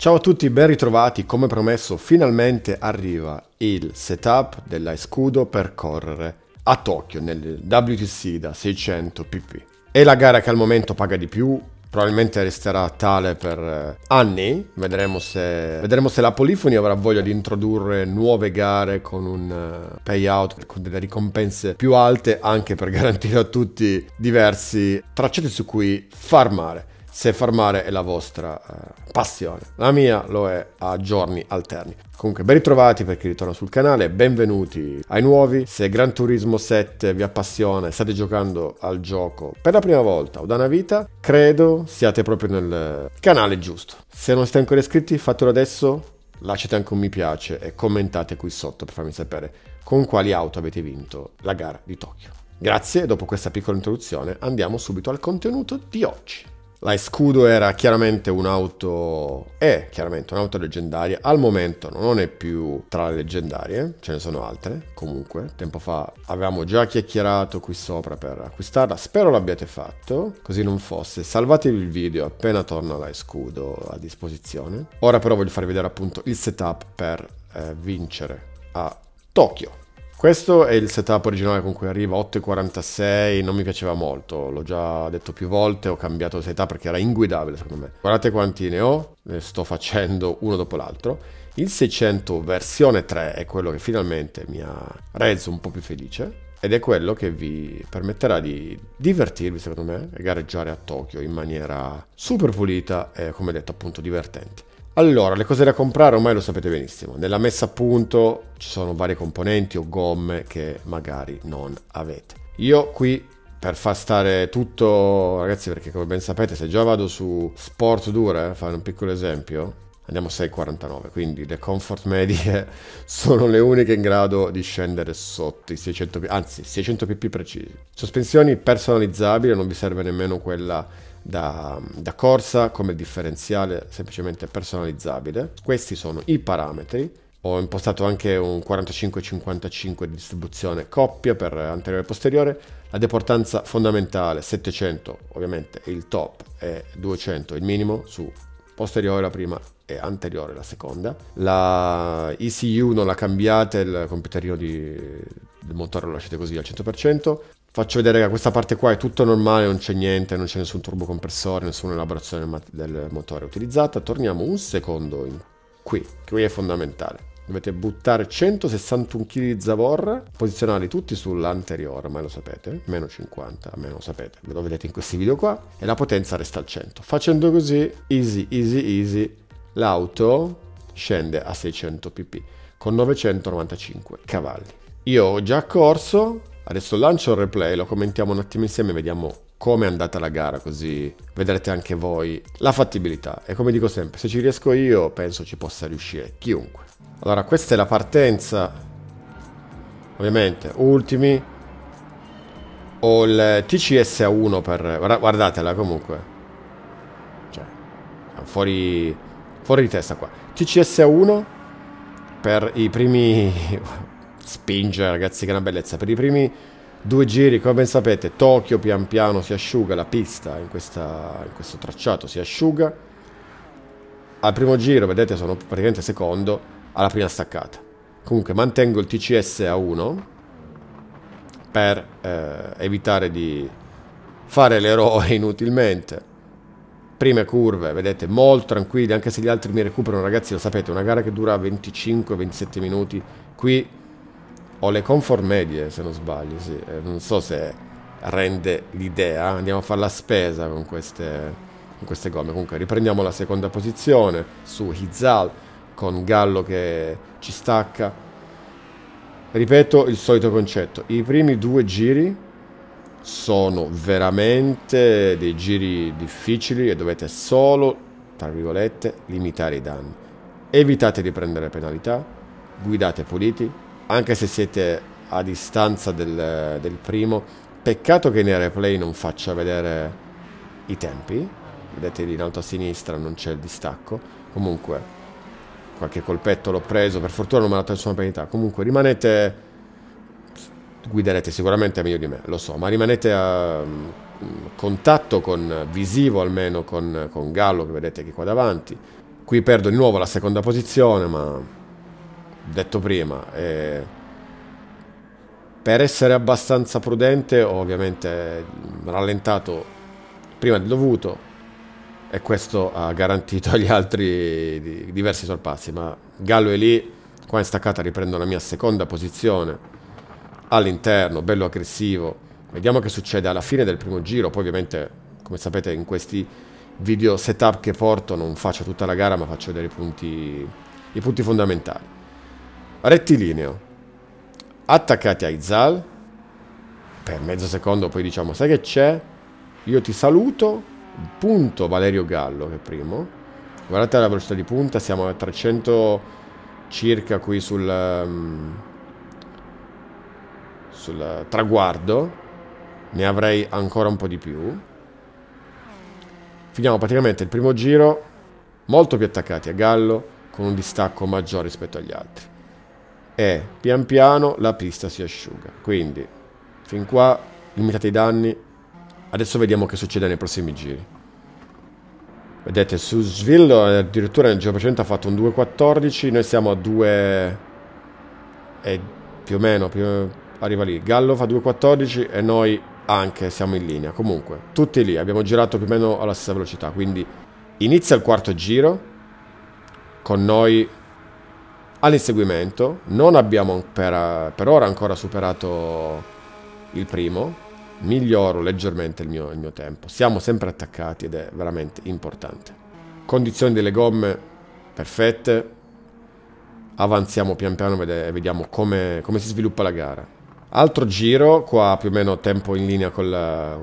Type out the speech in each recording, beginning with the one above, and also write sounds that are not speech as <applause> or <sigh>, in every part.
Ciao a tutti, ben ritrovati. Come promesso, finalmente arriva il setup dell'Aiscudo per correre a Tokyo nel WTC da 600 pp. È la gara che al momento paga di più, probabilmente resterà tale per eh, anni. Vedremo se, vedremo se la Polifoni avrà voglia di introdurre nuove gare con un eh, payout, con delle ricompense più alte, anche per <laughs> garantire a tutti diversi tracciati su cui farmare se farmare è la vostra eh, passione. La mia lo è a giorni alterni. Comunque ben ritrovati per chi ritorna sul canale, benvenuti ai nuovi. Se Gran Turismo 7 vi appassiona e state giocando al gioco per la prima volta o da una vita, credo siate proprio nel canale giusto. Se non siete ancora iscritti, fatelo adesso, lasciate anche un mi piace e commentate qui sotto per farmi sapere con quali auto avete vinto la gara di Tokyo. Grazie, dopo questa piccola introduzione andiamo subito al contenuto di oggi. La Escudo era chiaramente un'auto, è chiaramente un'auto leggendaria, al momento non è più tra le leggendarie, ce ne sono altre, comunque, tempo fa avevamo già chiacchierato qui sopra per acquistarla, spero l'abbiate fatto, così non fosse, salvatevi il video appena torna la Escudo a disposizione. Ora però voglio farvi vedere appunto il setup per eh, vincere a Tokyo. Questo è il setup originale con cui arriva, 8,46, non mi piaceva molto, l'ho già detto più volte, ho cambiato setup perché era inguidabile secondo me. Guardate quanti ne ho, ne sto facendo uno dopo l'altro. Il 600 versione 3 è quello che finalmente mi ha reso un po' più felice ed è quello che vi permetterà di divertirvi secondo me e gareggiare a Tokyo in maniera super pulita e come detto appunto divertente. Allora, le cose da comprare ormai lo sapete benissimo. Nella messa a punto ci sono varie componenti o gomme che magari non avete. Io qui per far stare tutto, ragazzi, perché come ben sapete, se già vado su Sport Dure, eh, fare un piccolo esempio, andiamo 6,49 quindi le comfort medie <laughs> sono le uniche in grado di scendere sotto i 600 anzi 600 pp precisi sospensioni personalizzabili non vi serve nemmeno quella da, da, corsa come differenziale semplicemente personalizzabile. Questi sono i parametri. Ho impostato anche un 45-55 di distribuzione coppia per anteriore e posteriore. La deportanza fondamentale 700 ovviamente è il top e 200 il minimo su posteriore la prima e anteriore la seconda. La ECU non la cambiate, il computerino di, del motore lo lasciate così al 100% faccio vedere che questa parte qua è tutto normale, non c'è niente, non c'è nessun turbocompressore, nessuna elaborazione del motore utilizzata. Torniamo un secondo in qui, che qui è fondamentale. Dovete buttare 161 kg di zavorra, posizionarli tutti sull'anteriore, ma lo sapete, meno 50, meno lo sapete, ve lo vedete in questi video qua, e la potenza resta al 100. Facendo così, easy, easy, easy, l'auto scende a 600 pp, con 995 cavalli. Io ho già corso, Adesso lancio il replay, lo commentiamo un attimo insieme e vediamo come è andata la gara, così vedrete anche voi la fattibilità. E come dico sempre, se ci riesco io, penso ci possa riuscire chiunque. Allora, questa è la partenza. Ovviamente, ultimi. Ho il TCS a 1 per... Guardatela comunque. Cioè, fuori, fuori di testa qua. TCS a 1 per i primi spinge ragazzi, che è una bellezza. Per i primi due giri, come ben sapete, Tokyo pian piano si asciuga, la pista in, questa, in questo tracciato si asciuga. Al primo giro, vedete, sono praticamente secondo alla prima staccata. Comunque mantengo il TCS a 1 per eh, evitare di fare l'eroe <laughs> inutilmente. Prime curve, vedete, molto tranquilli, anche se gli altri mi recuperano, ragazzi, lo sapete, una gara che dura 25-27 minuti, qui o le comfort medie se non sbaglio, sì. Eh, non so se rende l'idea, andiamo a fare la spesa con queste, con queste gomme, comunque riprendiamo la seconda posizione su Hizal con Gallo che ci stacca, ripeto il solito concetto, i primi due giri sono veramente dei giri difficili e dovete solo, tra virgolette, limitare i danni. Evitate di prendere penalità, guidate puliti, anche se siete a distanza del, del primo, peccato che nel replay non faccia vedere i tempi, vedete lì in alto a sinistra non c'è il distacco, comunque qualche colpetto l'ho preso, per fortuna non mi ha dato nessuna penalità, comunque rimanete guiderete sicuramente meglio di me, lo so, ma rimanete a mm, contatto con visivo almeno con, con Gallo che vedete che qua davanti. Qui perdo di nuovo la seconda posizione, ma detto prima, eh, per essere abbastanza prudente ho ovviamente rallentato prima del dovuto e questo ha garantito <laughs> agli altri diversi sorpassi, ma Gallo è lì, qua in staccata riprendo la mia seconda posizione all'interno, bello aggressivo. Vediamo che succede alla fine del primo giro, poi ovviamente come sapete in questi video setup che porto non faccio tutta la gara ma faccio vedere i punti, i punti fondamentali rettilineo, attaccati ai Zal, per mezzo secondo poi diciamo, sai che c'è? Io ti saluto, punto Valerio Gallo che è primo, guardate la velocità di punta, siamo a 300 circa qui sul, um, sul traguardo, ne avrei ancora un po' di più. Finiamo praticamente il primo giro molto più attaccati a Gallo, con un distacco maggiore rispetto agli altri e pian piano la pista si asciuga. Quindi, fin qua limitate i danni. Adesso vediamo che succede nei prossimi giri. Vedete, su Svillo addirittura nel giro precedente ha fatto un 2.14, noi siamo a 2... e più o meno, più... arriva lì. Gallo fa 2.14 e noi anche siamo in linea. Comunque, tutti lì, abbiamo girato più o meno alla stessa velocità, quindi inizia il quarto giro, con noi all'inseguimento. Non abbiamo per, per, ora ancora superato il primo. Miglioro leggermente il mio, il mio tempo. Siamo sempre attaccati ed è veramente importante. Condizioni delle gomme perfette. Avanziamo pian piano e vediamo come, come si sviluppa la gara. Altro giro, qua più o meno tempo in linea con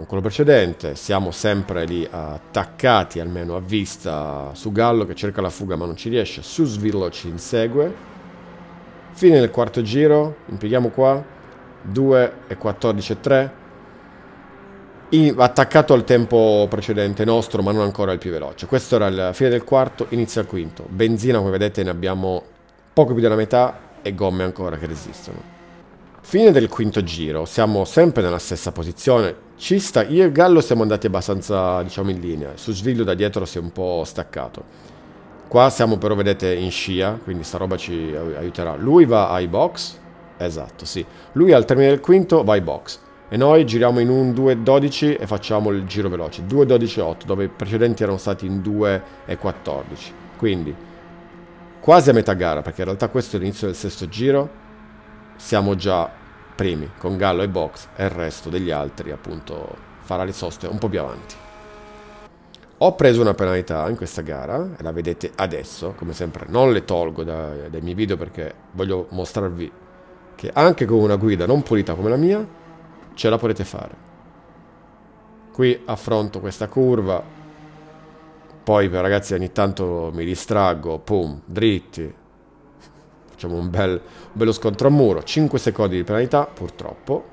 quello precedente, siamo sempre lì attaccati almeno a vista su Gallo che cerca la fuga ma non ci riesce, su Svillo ci insegue. Fine del quarto giro, impieghiamo qua, 2 e 14 e 3. In, attaccato al tempo precedente nostro ma non ancora il più veloce. Questo era il fine del quarto, inizia il quinto. Benzina come vedete ne abbiamo poco più della metà e gomme ancora che resistono. Fine del quinto giro, siamo sempre nella stessa posizione. Ci sta, io e il Gallo siamo andati abbastanza, diciamo, in linea. Su Sviglio da dietro si è un po' staccato. Qua siamo però, vedete, in scia, quindi sta roba ci aiuterà. Lui va ai box, esatto, sì. Lui al termine del quinto va ai box. E noi giriamo in un 2.12 e facciamo il giro veloce. 2.12.8, dove i precedenti erano stati in 2.14. Quindi, quasi a metà gara, perché in realtà questo è l'inizio del sesto giro siamo già primi con Gallo e Box e il resto degli altri appunto farà le soste un po' più avanti. Ho preso una penalità in questa gara, la vedete adesso, come sempre non le tolgo da, dai miei video perché voglio mostrarvi che anche con una guida non pulita come la mia ce la potete fare. Qui affronto questa curva, poi ragazzi ogni tanto mi distraggo, pum, dritti, Facciamo un, bel, un bello scontro a muro. 5 secondi di penalità, purtroppo.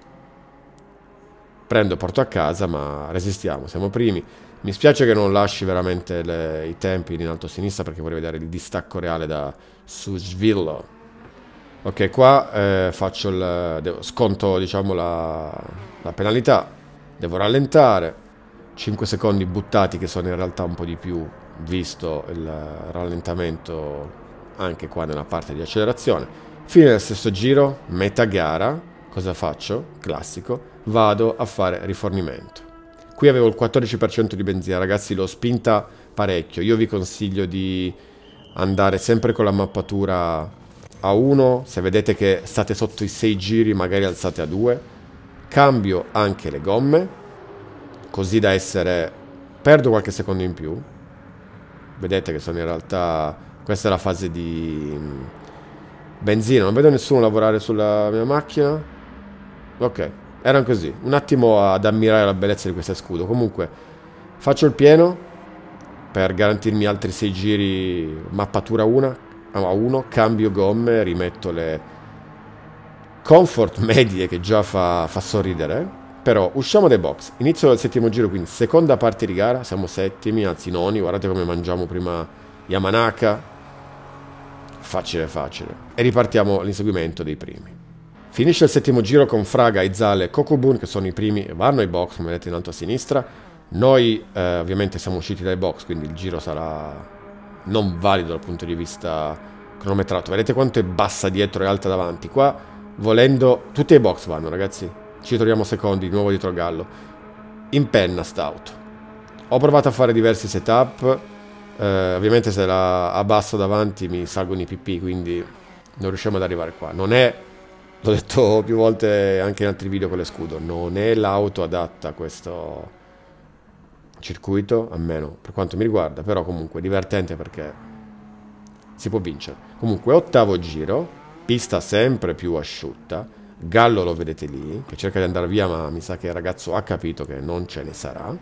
Prendo, porto a casa, ma resistiamo, siamo primi. Mi spiace che non lasci veramente le, i tempi in alto a sinistra perché vorrei vedere il distacco reale da Susvillo. Ok, qua eh, faccio il... Devo, sconto, diciamo, la, la penalità. Devo rallentare. 5 secondi buttati che sono in realtà un po' di più visto il rallentamento anche qua nella parte di accelerazione. Fine del stesso giro, metà gara, cosa faccio? Classico, vado a fare rifornimento. Qui avevo il 14% di benzina, ragazzi, l'ho spinta parecchio. Io vi consiglio di andare sempre con la mappatura a 1, se vedete che state sotto i 6 giri magari alzate a 2. Cambio anche le gomme, così da essere... perdo qualche secondo in più. Vedete che sono in realtà questa è la fase di mm, benzina. Non vedo nessuno lavorare sulla mia macchina. Ok, erano così. Un attimo ad ammirare la bellezza di questo scudo. Comunque, faccio il pieno per garantirmi altri 6 giri mappatura 1 1, cambio gomme, rimetto le comfort <laughs> medie che già fa, fa sorridere. Però usciamo dai box, inizio dal settimo giro, quindi seconda parte di gara, siamo settimi, anzi noni, guardate come mangiamo prima Yamanaka, Facile facile. E ripartiamo l'inseguimento dei primi. Finisce il settimo giro con Fraga, Izale e Kokubun che sono i primi, vanno ai box come vedete in alto a sinistra. Noi eh, ovviamente siamo usciti dai box quindi il giro sarà non valido dal punto di vista cronometrato. Vedete quanto è bassa dietro e alta davanti. Qua volendo tutti i box vanno ragazzi. Ci troviamo secondi di nuovo dietro Gallo. In penna sta auto. Ho provato a fare diversi setup eh, ovviamente se la abbasso davanti mi salgono i pipì, quindi non riusciamo ad arrivare qua. Non è, l'ho detto più volte anche in altri video con le scudo, non è l'auto adatta a questo circuito, almeno per quanto mi riguarda, però comunque divertente perché si può vincere. Comunque ottavo giro, pista sempre più asciutta, Gallo lo vedete lì, che cerca di andare via ma mi sa che il ragazzo ha capito che non ce ne sarà.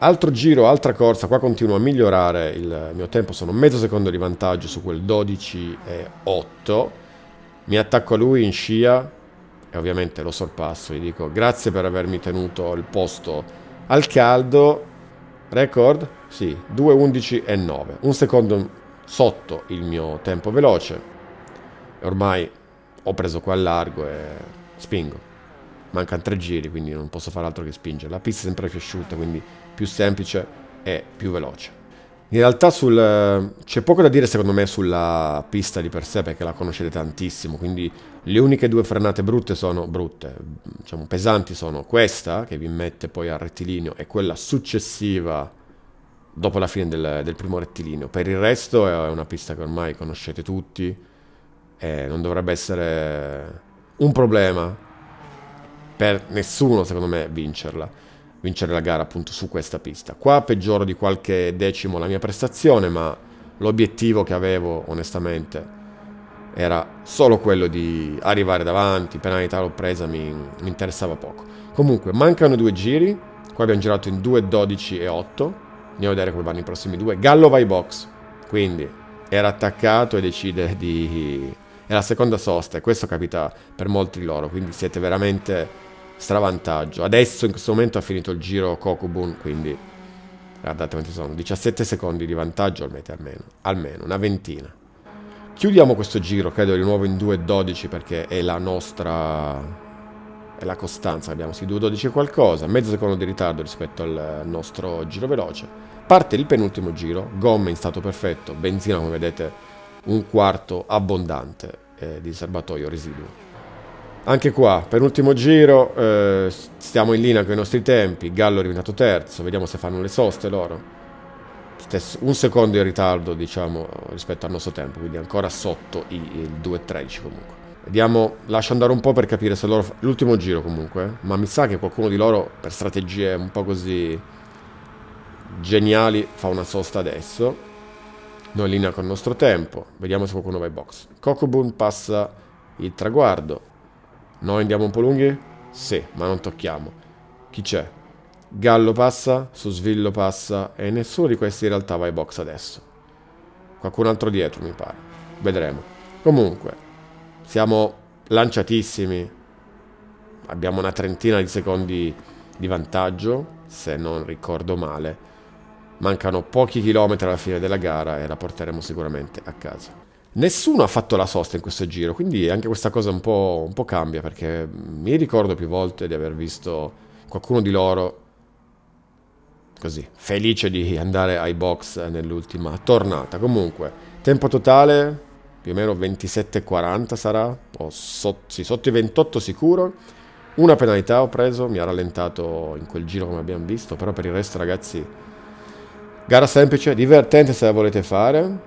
Altro giro, altra corsa, qua continuo a migliorare il mio tempo, sono mezzo secondo di vantaggio su quel 12,8. Mi attacco a lui in scia e ovviamente lo sorpasso, gli dico grazie per avermi tenuto il posto al caldo. Record? Sì, 2,11,9, un secondo sotto il mio tempo veloce. Ormai ho preso qua al largo e spingo mancano tre giri, quindi non posso fare altro che spingere. La pista è sempre cresciuta, quindi più semplice e più veloce. In realtà sul... c'è poco da dire secondo me sulla pista di per sé perché la conoscete tantissimo, quindi le uniche due frenate brutte sono brutte, diciamo pesanti sono questa che vi mette poi al rettilineo e quella successiva dopo la fine del, del primo rettilineo. Per il resto è una pista che ormai conoscete tutti e non dovrebbe essere un problema per nessuno, secondo me, vincerla. Vincere la gara appunto su questa pista. Qua peggioro di qualche decimo la mia prestazione, ma l'obiettivo che avevo, onestamente, era solo quello di arrivare davanti, penalità l'ho presa, mi, mi interessava poco. Comunque, mancano due giri. Qua abbiamo girato in 2.12 e 8. Andiamo a vedere come vanno i prossimi due. Gallo vai box. Quindi era attaccato e decide di... È la seconda sosta e questo capita per molti di loro, quindi siete veramente stravantaggio. Adesso in questo momento ha finito il giro Kokubun, quindi guardate quanti sono, 17 secondi di vantaggio almeno, almeno una ventina. Chiudiamo questo giro, credo di nuovo in 2.12 perché è la nostra è la costanza abbiamo, sì 2.12 qualcosa, mezzo secondo di ritardo rispetto al nostro giro veloce. Parte il penultimo giro, gomme in stato perfetto, benzina come vedete un quarto abbondante eh, di serbatoio residuo. Anche qua, penultimo giro, eh, stiamo in linea con i nostri tempi, Gallo è diventato terzo, vediamo se fanno le soste loro. Stesso, un secondo in ritardo, diciamo, rispetto al nostro tempo, quindi ancora sotto i, il 2.13 comunque. Vediamo, lascio andare un po' per capire se loro... L'ultimo giro comunque, eh, ma mi sa che qualcuno di loro, per strategie un po' così geniali, fa una sosta adesso. Noi in linea con il nostro tempo, vediamo se qualcuno va in box. Kokobun passa il traguardo, noi andiamo un po' lunghi? Sì, ma non tocchiamo. Chi c'è? Gallo passa, Susvillo passa e nessuno di questi in realtà va ai box adesso. Qualcun altro dietro mi pare. Vedremo. Comunque, siamo lanciatissimi. Abbiamo una trentina di secondi di vantaggio, se non ricordo male. Mancano pochi chilometri alla fine della gara e la porteremo sicuramente a casa. Nessuno ha fatto la sosta in questo giro, quindi anche questa cosa un po', un po cambia, perché mi ricordo più volte di aver visto qualcuno di loro così, felice di andare ai box nell'ultima tornata. Comunque, tempo totale più o meno 27,40 sarà, o sotto, sì, sotto i 28 sicuro. Una penalità ho preso, mi ha rallentato in quel giro come abbiamo visto, però per il resto ragazzi, gara semplice, divertente se la volete fare,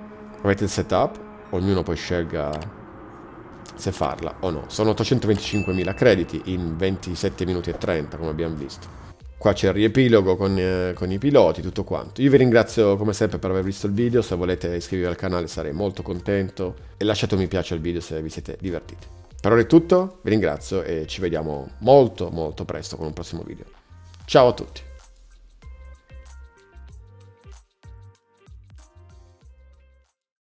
avete il setup, ognuno poi scelga se farla o no. Sono 825.000 crediti in 27 minuti e 30 come abbiamo visto. Qua c'è il riepilogo con, eh, con, i piloti, tutto quanto. Io vi ringrazio come sempre per aver visto il video, se volete iscrivervi al canale sarei molto contento e lasciate un mi piace al video se vi siete divertiti. Per ora è tutto, vi ringrazio e ci vediamo molto molto presto con un prossimo video. Ciao a tutti!